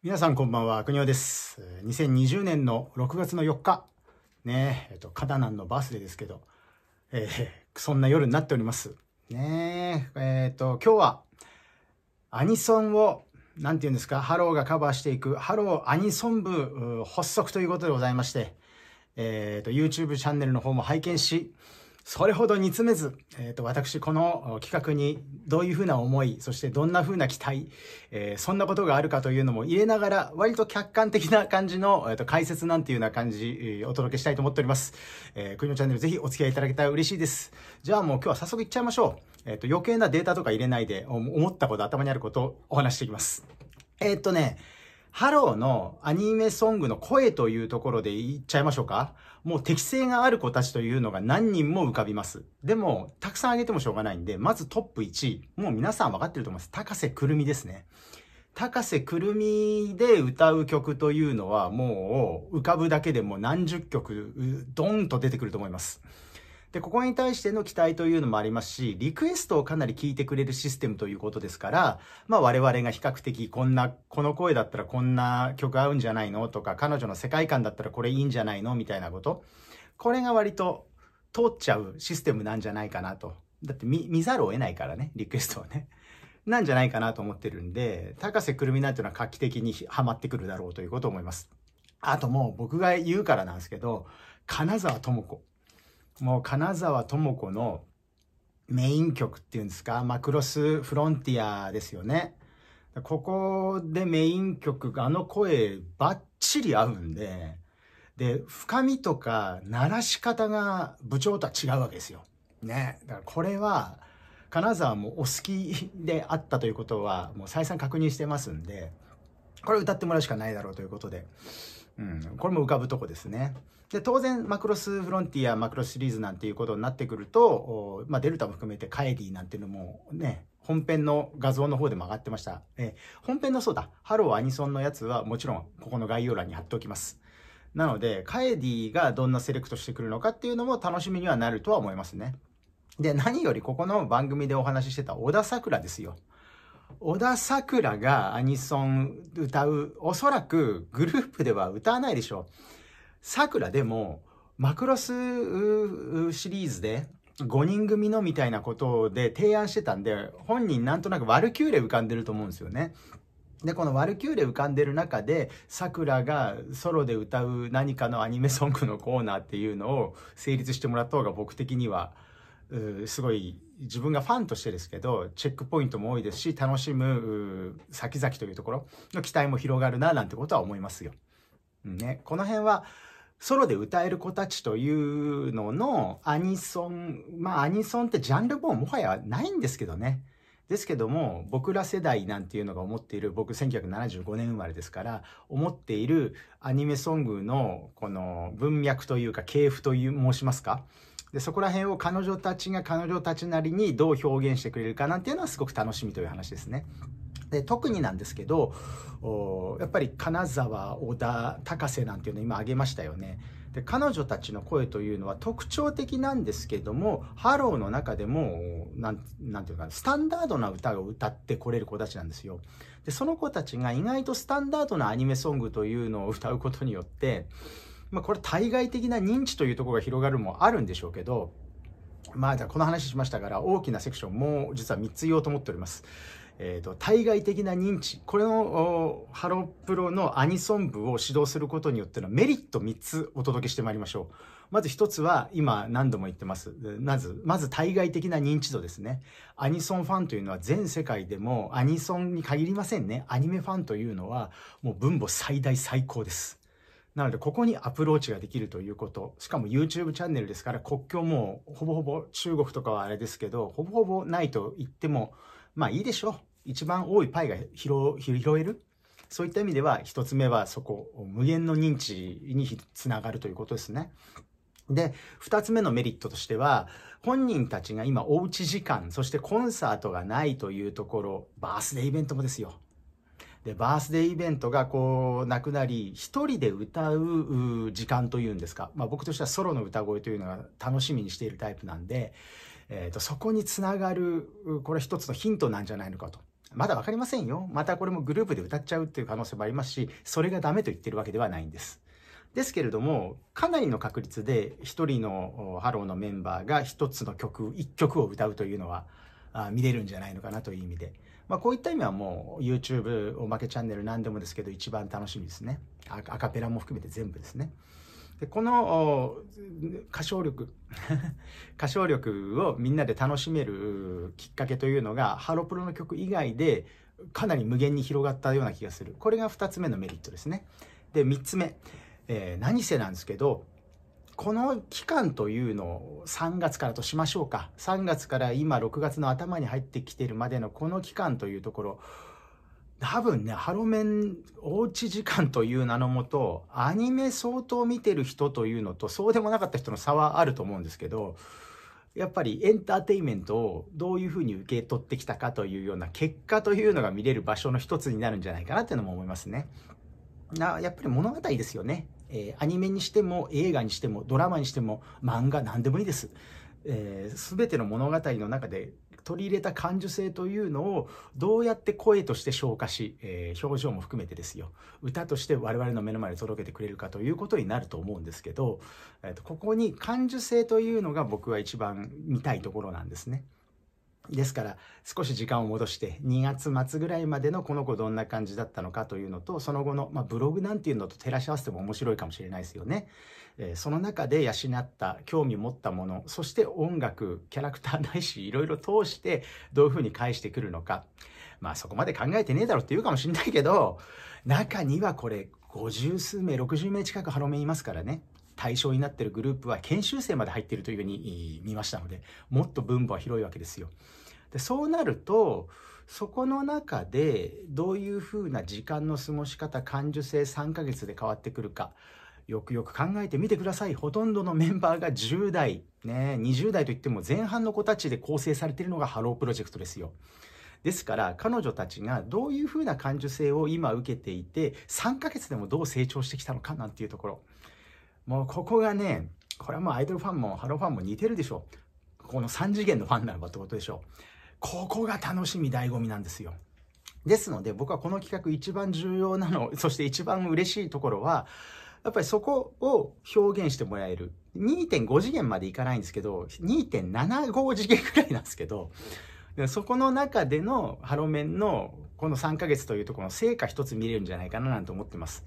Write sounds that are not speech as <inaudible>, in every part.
皆さんこんばんは、におです。2020年の6月の4日、ねえ、っと、カダナンのバースデーですけど、えー、そんな夜になっております。ねえ、えー、っと、今日は、アニソンを、なんて言うんですか、ハローがカバーしていく、ハローアニソン部発足ということでございまして、えー、っと、YouTube チャンネルの方も拝見し、それほど煮詰めず、えーと、私この企画にどういうふうな思いそしてどんなふうな期待、えー、そんなことがあるかというのも入れながら割と客観的な感じの、えーと、解説なんていうような感じ、お届けしたいと思っております、えー、クイチャンネルぜひお付き合いいただけたら嬉しいですじゃあもう今日は早速いっちゃいましょう、えーと、と余計なデータとか入れないで思ったこと頭にあることをお話していきますえっ、ー、とねハローのアニメソングの声というところで言っちゃいましょうか。もう適性がある子たちというのが何人も浮かびます。でも、たくさん挙げてもしょうがないんで、まずトップ1位。もう皆さん分かってると思います。高瀬くるみですね。高瀬くるみで歌う曲というのはもう浮かぶだけでも何十曲ドーンと出てくると思います。で、ここに対しての期待というのもありますし、リクエストをかなり聞いてくれるシステムということですから、まあ我々が比較的こんな、この声だったらこんな曲合うんじゃないのとか、彼女の世界観だったらこれいいんじゃないのみたいなこと。これが割と通っちゃうシステムなんじゃないかなと。だって見、見ざるを得ないからね、リクエストはね。なんじゃないかなと思ってるんで、高瀬くるみなんていうのは画期的にはまってくるだろうということを思います。あともう僕が言うからなんですけど、金沢智子。もう金沢智子のメイン曲っていうんですか、マクロスフロンティアですよね。ここでメイン曲があの声バッチリ合うんで、で、深みとか鳴らし方が部長とは違うわけですよ。ね。だからこれは、金沢もお好きであったということは、もう再三確認してますんで、これ歌ってもらうしかないだろうということで、うん、これも浮かぶとこですね。で当然マクロスフロンティアマクロスシリーズなんていうことになってくると、まあ、デルタも含めてカエディなんていうのもね本編の画像の方でも上がってました、えー、本編のそうだハローアニソンのやつはもちろんここの概要欄に貼っておきますなのでカエディがどんなセレクトしてくるのかっていうのも楽しみにはなるとは思いますねで何よりここの番組でお話ししてた小田さくらですよ小田さくらがアニソン歌うおそらくグループでは歌わないでしょうらでも、マクロスシリーズで5人組のみたいなことで提案してたんで、本人なんとなくワルキューレ浮かんでると思うんですよね。で、このワルキューレ浮かんでる中で、桜がソロで歌う何かのアニメソングのコーナーっていうのを成立してもらった方が僕的には、すごい自分がファンとしてですけど、チェックポイントも多いですし、楽しむ先々というところの期待も広がるな、なんてことは思いますよ。ね、この辺は、ソロで歌える子たちというののアニソン、まあアニソンってジャンルももはやないんですけどね。ですけども、僕ら世代なんていうのが思っている、僕1975年生まれですから、思っているアニメソングのこの文脈というか系譜という申しますか。で、そこら辺を彼女たちが彼女たちなりにどう表現してくれるかなんていうのはすごく楽しみという話ですね。で特になんですけどやっぱり金沢小田高瀬なんていうの今挙げましたよねで彼女たちの声というのは特徴的なんですけどもハローの中でもななんんていうかスタンダードな歌を歌ってこれる子たちなんですよでその子たちが意外とスタンダードなアニメソングというのを歌うことによって、まあ、これ対外的な認知というところが広がるもあるんでしょうけどまあ、じゃこの話しましたから大きなセクションも実は3つ言おうと思っております。えーと、対外的な認知これのハロプロのアニソン部を指導することによってのメリット3つお届けしてまいりましょうまず1つは今何度も言ってますまずまず対外的な認知度ですねアニソンファンというのは全世界でもアニソンに限りませんねアニメファンというのはもう分母最大最高ですなので、ここにアプローチができるということ。しかも YouTube チャンネルですから、国境もほぼほぼ中国とかはあれですけど、ほぼほぼないと言っても、まあいいでしょう。一番多いパイが拾えるそういった意味では1つ目はそこ無限の認知につながるということですね。で、2つ目のメリットとしては、本人たちが今おうち時間、そしてコンサートがないというところ、バースデーイベントもですよ。で、バースデーイベントがこう、なくなり、一人で歌う時間というんですか。まあ僕としてはソロの歌声というのが楽しみにしているタイプなんで、えっ、ー、と、そこにつながる、これ一つのヒントなんじゃないのかと。まだ分かりませんよ。またこれもグループで歌っちゃうっていう可能性もありますし、それがダメと言ってるわけではないんです。ですけれども、かなりの確率で1人のハローのメンバーが1つの曲、1曲を歌うというのは見れるんじゃないのかなという意味で。まあ、こういった意味はもう YouTube おまけチャンネル何でもですけど一番楽しみですねアカペラも含めて全部ですね。でこの歌唱力 <laughs> 歌唱力をみんなで楽しめるきっかけというのがハロプロの曲以外でかなり無限に広がったような気がするこれが2つ目のメリットですねで3つ目、えー、何せなんですけどこの期間というのを3月からとしましょうか3月から今6月の頭に入ってきてるまでのこの期間というところ多分ね、ハロメンおうち時間という名のもと、アニメ相当見てる人というのと、そうでもなかった人の差はあると思うんですけど、やっぱりエンターテインメントをどういうふうに受け取ってきたかというような結果というのが見れる場所の一つになるんじゃないかなっていうのも思いますね。なやっぱり物語ですよね。えー、アニメにしても映画にしてもドラマにしても漫画何でもいいです。えー、全ての物語の中で取り入れた感受性というのをどうやって声として消化し、えー、表情も含めてですよ歌として我々の目の前で届けてくれるかということになると思うんですけど、えー、とここに感受性というのが僕は一番見たいところなんですね。ですから少し時間を戻して2月末ぐらいまでのこの子どんな感じだったのかというのとその後の、まあ、ブログなんていうのと照らし合わせても面白いかもしれないですよね。その中で養った興味持ったものそして音楽キャラクターないしいろいろ通してどういうふうに返してくるのかまあそこまで考えてねえだろって言うかもしんないけど中にはこれ50数名60名近くハロメンいますからね対象になってるグループは研修生まで入ってるというふうに見ましたのでもっと分母は広いわけですよ。でそうなるとそこの中でどういうふうな時間の過ごし方感受性3ヶ月で変わってくるかよくよく考えてみてください。ほとんどのメンバーが10代、ね、20代といっても前半の子たちで構成されているのがハロープロジェクトですよ。ですから彼女たちがどういうふうな感受性を今受けていて3ヶ月でもどう成長してきたのかなんていうところもうここがねこれはもうアイドルファンもハローファンも似てるでしょうこの3次元のファンならばってことでしょうここが楽しみ醍醐味なんですよですので僕はこの企画一番重要なのそして一番嬉しいところはやっぱりそこを表現してもらえる。2.5次元までいかないんですけど、2.75次元くらいなんですけど、そこの中でのハロメンのこの3ヶ月というところの成果一つ見れるんじゃないかななんて思ってます。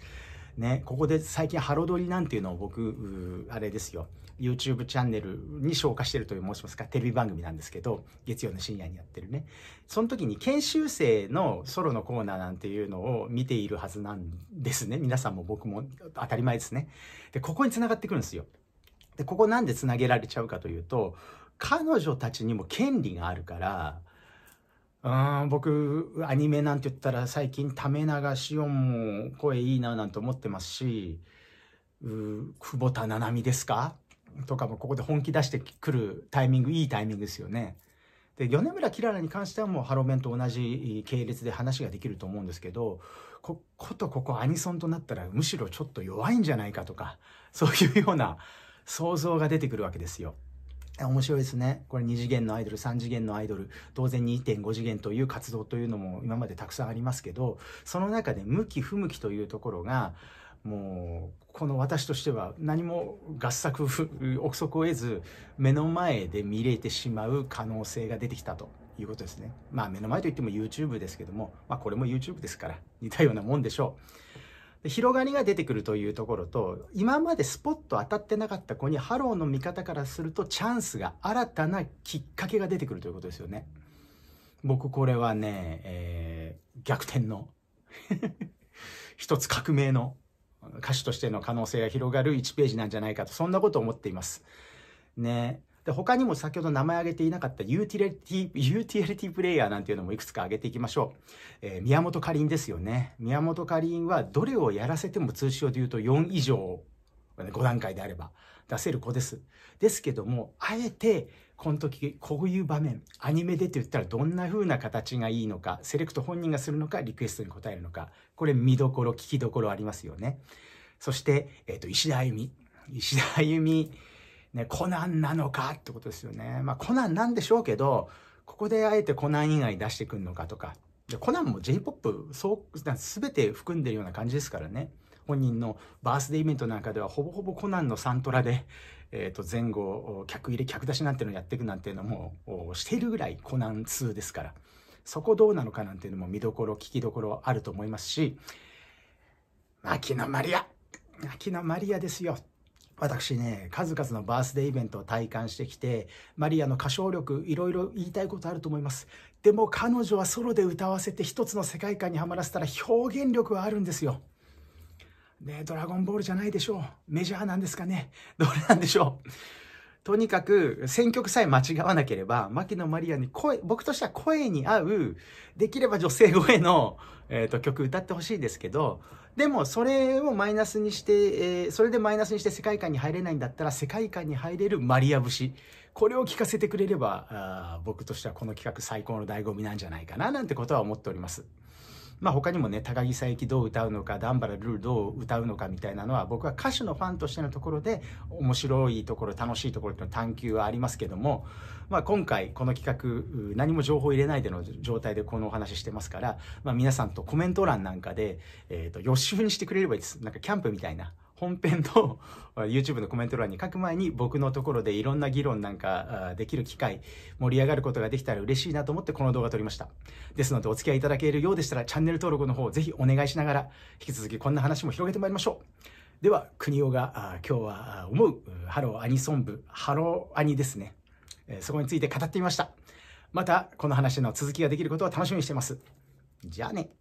ね、ここで最近ハロ撮りなんていうのを僕、あれですよ。YouTube チャンネルに消化してるという申しますか、テレビ番組なんですけど、月曜の深夜にやってるね。その時に研修生のソロのコーナーなんていうのを見ているはずなんですね。皆さんも僕も当たり前ですね。で、ここに繋がってくるんですよ。で、ここなんで繋げられちゃうかというと、彼女たちにも権利があるから、うん僕、アニメなんて言ったら最近、ため流し音も声いいななんて思ってますし、う久保田七海ですかとかもここで本気出してくるタイミングいいタイミングですよね。で米村きららに関してはもうハロメンと同じ系列で話ができると思うんですけどこことここアニソンとなったらむしろちょっと弱いんじゃないかとか <laughs> そういうような想像が出てくるわけですよ。面白いですね。これ2次元のアイドル、3次元のアイドル、当然2.5次元という活動というのも今までたくさんありますけど、その中で向き不向きというところが、もうこの私としては何も合作憶測を得ず目の前で見れてしまう可能性が出てきたということですねまあ目の前といっても YouTube ですけども、まあ、これも YouTube ですから似たようなもんでしょう広がりが出てくるというところと今までスポッと当たってなかった子にハローの見方からするとチャンスが新たなきっかけが出てくるということですよね僕これはね、えー、逆転の <laughs> 一つ革命の歌手としての可能性が広がる1ページなんじゃないかと、そんなことを思っています。ね。で、他にも先ほど名前挙げていなかったユーティリティ、ユーティリティプレイヤーなんていうのもいくつか挙げていきましょう。えー、宮本かりんですよね。宮本かりんはどれをやらせても通称で言うと4以上、5段階であれば出せる子です。ですけども、あえてこの時こういう場面アニメでって言ったらどんな風な形がいいのかセレクト本人がするのかリクエストに応えるのかこれ見どころ聞きどころありますよねそして、えーと、石田歩み石田歩み、ね、コナンなのかってことですよねまあコナンなんでしょうけどここであえてコナン以外出してくるのかとかでコナンも J-POP 全て含んでるような感じですからね本人のバースデーイベントなんかではほぼほぼコナンのサントラで、えー、と、前後、客入れ、客出しなんていうのをやっていくなんていうのも、しているぐらいコナン2ですから、そこどうなのかなんていうのも見どころ、聞きどころあると思いますし、牧野マリア牧野マリアですよ。私ね、数々のバースデーイベントを体感してきて、マリアの歌唱力、いろいろ言いたいことあると思います。でも彼女はソロで歌わせて一つの世界観にはまらせたら表現力はあるんですよ。ね、ドラゴンボールじゃないでしょう。メジャーなんですかね。どれなんでしょう。とにかく、選曲さえ間違わなければ、牧野マリアに声、僕としては声に合う、できれば女性声の、えっ、ー、と、曲歌ってほしいですけど、でも、それをマイナスにして、えー、それでマイナスにして世界観に入れないんだったら、世界観に入れるマリア節。これを聞かせてくれれば、あ僕としてはこの企画最高の醍醐味なんじゃないかな、なんてことは思っております。まあ、他にもね高木佐伯どう歌うのか段原ルールどう歌うのかみたいなのは僕は歌手のファンとしてのところで面白いところ楽しいところっていうの探求はありますけども、まあ、今回この企画何も情報入れないでの状態でこのお話してますから、まあ、皆さんとコメント欄なんかで、えーと予習にしてくれればいいですなんかキャンプみたいな本編の <laughs> YouTube のコメント欄に書く前に僕のところでいろんな議論なんかできる機会、盛り上がることができたら嬉しいなと思ってこの動画撮りました。ですのでお付き合いいただけるようでしたらチャンネル登録の方ぜひお願いしながら引き続きこんな話も広げてまいりましょう。では、国尾が今日は思うハローアニソン部、ハローアニですね。そこについて語ってみました。またこの話の続きができることを楽しみにしています。じゃあね。